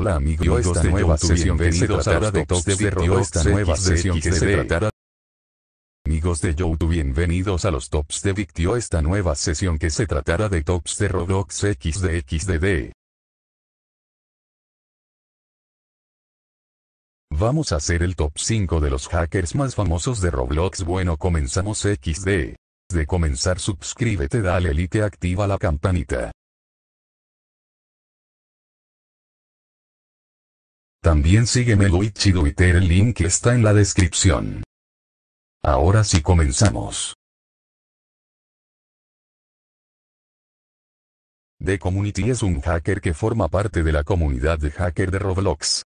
hola amigos esta nueva sesión que se de top de esta nueva sesión que se tratará Amigos de YouTube bienvenidos a los Tops de Victio esta nueva sesión que se tratará de Tops de Roblox XDXDD. Vamos a hacer el top 5 de los hackers más famosos de Roblox bueno comenzamos XD. De comenzar suscríbete dale like activa la campanita. También sígueme y Twitter el link está en la descripción. Ahora sí comenzamos. The Community es un hacker que forma parte de la comunidad de hacker de Roblox.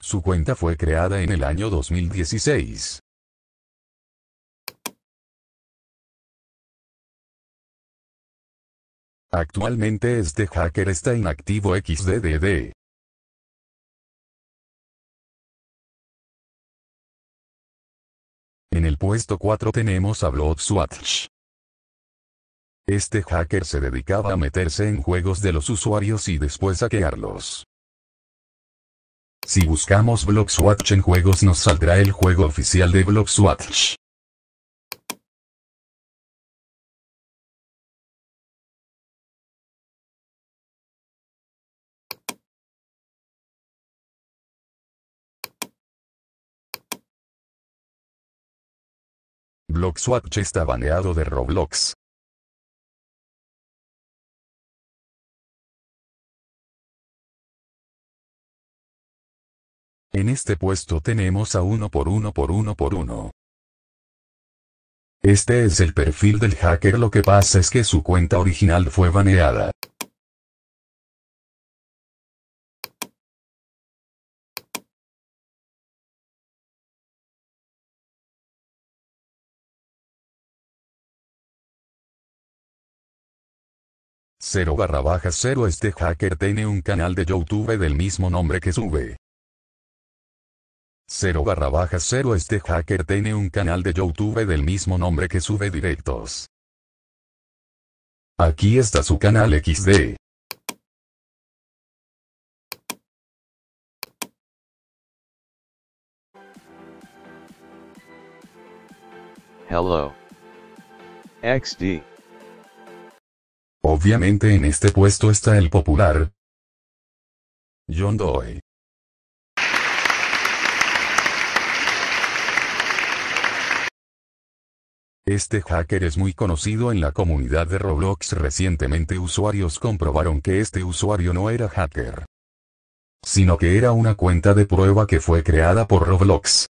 Su cuenta fue creada en el año 2016. Actualmente este hacker está inactivo XDDD. En el puesto 4 tenemos a Blood Swatch. Este hacker se dedicaba a meterse en juegos de los usuarios y después saquearlos. Si buscamos Swatch en juegos nos saldrá el juego oficial de Swatch. BlockSwatch está baneado de Roblox. En este puesto tenemos a uno por uno por uno por uno. Este es el perfil del hacker lo que pasa es que su cuenta original fue baneada. 0 barra baja 0 Este hacker tiene un canal de YouTube del mismo nombre que sube. 0 barra baja 0 Este hacker tiene un canal de YouTube del mismo nombre que sube directos. Aquí está su canal XD. Hello. XD. Obviamente en este puesto está el popular John Doe. Este hacker es muy conocido en la comunidad de Roblox. Recientemente usuarios comprobaron que este usuario no era hacker, sino que era una cuenta de prueba que fue creada por Roblox.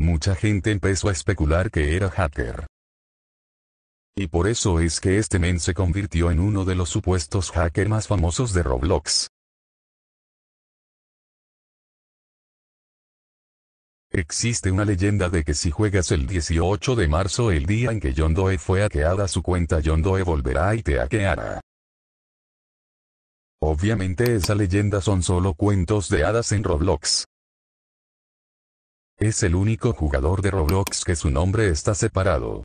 Mucha gente empezó a especular que era hacker. Y por eso es que este men se convirtió en uno de los supuestos hacker más famosos de Roblox. Existe una leyenda de que si juegas el 18 de marzo el día en que John Doe fue hackeada su cuenta John Doe volverá y te hackeará. Obviamente esa leyenda son solo cuentos de hadas en Roblox. Es el único jugador de Roblox que su nombre está separado.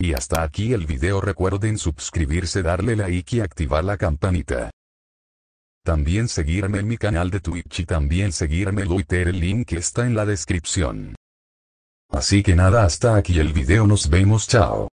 Y hasta aquí el video recuerden suscribirse darle like y activar la campanita. También seguirme en mi canal de Twitch y también seguirme en Twitter el link está en la descripción. Así que nada hasta aquí el video nos vemos chao.